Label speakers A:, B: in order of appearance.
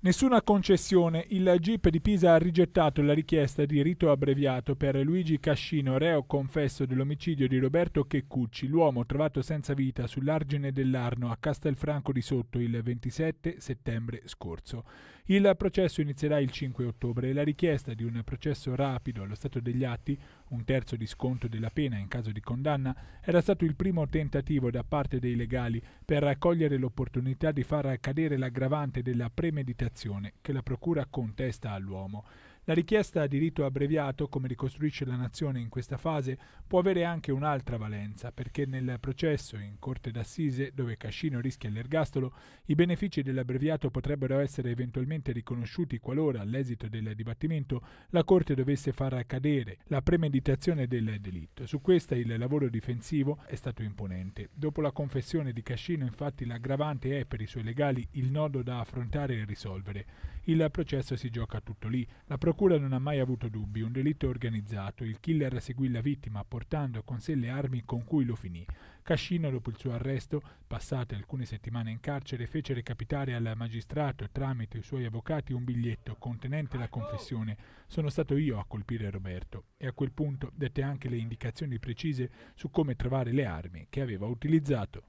A: Nessuna concessione, il GIP di Pisa ha rigettato la richiesta di rito abbreviato per Luigi Cascino, reo confesso dell'omicidio di Roberto Checcucci, l'uomo trovato senza vita sull'argine dell'Arno a Castelfranco di Sotto il 27 settembre scorso. Il processo inizierà il 5 ottobre e la richiesta di un processo rapido allo stato degli atti, un terzo di sconto della pena in caso di condanna, era stato il primo tentativo da parte dei legali per raccogliere l'opportunità di far cadere l'aggravante della premeditazione premeditazione che la procura contesta all'uomo la richiesta di rito abbreviato, come ricostruisce la Nazione in questa fase, può avere anche un'altra valenza, perché nel processo in Corte d'Assise, dove Cascino rischia l'ergastolo, i benefici dell'abbreviato potrebbero essere eventualmente riconosciuti qualora, all'esito del dibattimento, la Corte dovesse far accadere la premeditazione del delitto. Su questa il lavoro difensivo è stato imponente. Dopo la confessione di Cascino, infatti, l'aggravante è per i suoi legali il nodo da affrontare e risolvere. Il processo si gioca tutto lì. La procura procura non ha mai avuto dubbi, un delitto è organizzato, il killer seguì la vittima portando con sé le armi con cui lo finì. Cascino, dopo il suo arresto, passate alcune settimane in carcere, fece recapitare al magistrato tramite i suoi avvocati un biglietto contenente la confessione. Sono stato io a colpire Roberto e a quel punto dette anche le indicazioni precise su come trovare le armi che aveva utilizzato.